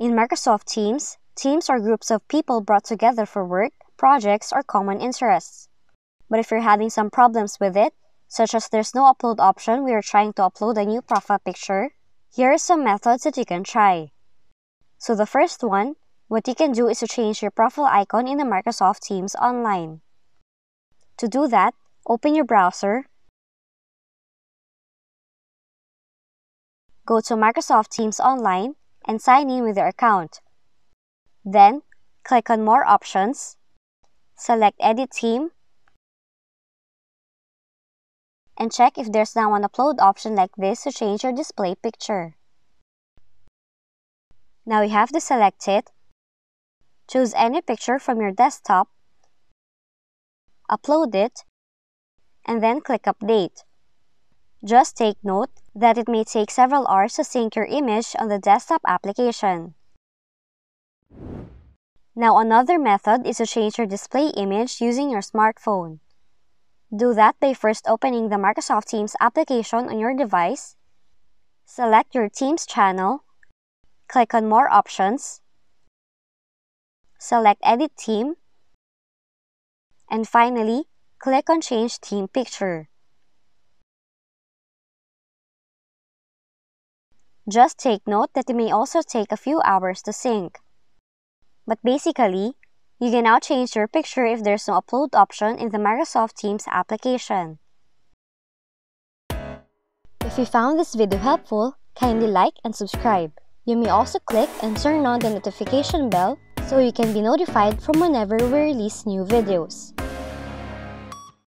In Microsoft Teams, teams are groups of people brought together for work, projects, or common interests. But if you're having some problems with it, such as there's no upload option we are trying to upload a new profile picture, here are some methods that you can try. So the first one, what you can do is to change your profile icon in the Microsoft Teams online. To do that, open your browser, go to Microsoft Teams online, and sign in with your account. Then, click on More Options, select Edit Team, and check if there's now an upload option like this to change your display picture. Now you have to select it, choose any picture from your desktop, upload it, and then click Update. Just take note that it may take several hours to sync your image on the desktop application. Now another method is to change your display image using your smartphone. Do that by first opening the Microsoft Teams application on your device, select your Teams channel, click on More Options, select Edit Team, and finally, click on Change Team Picture. Just take note that it may also take a few hours to sync. But basically, you can now change your picture if there's no upload option in the Microsoft Teams application. If you found this video helpful, kindly like and subscribe. You may also click and turn on the notification bell so you can be notified from whenever we release new videos.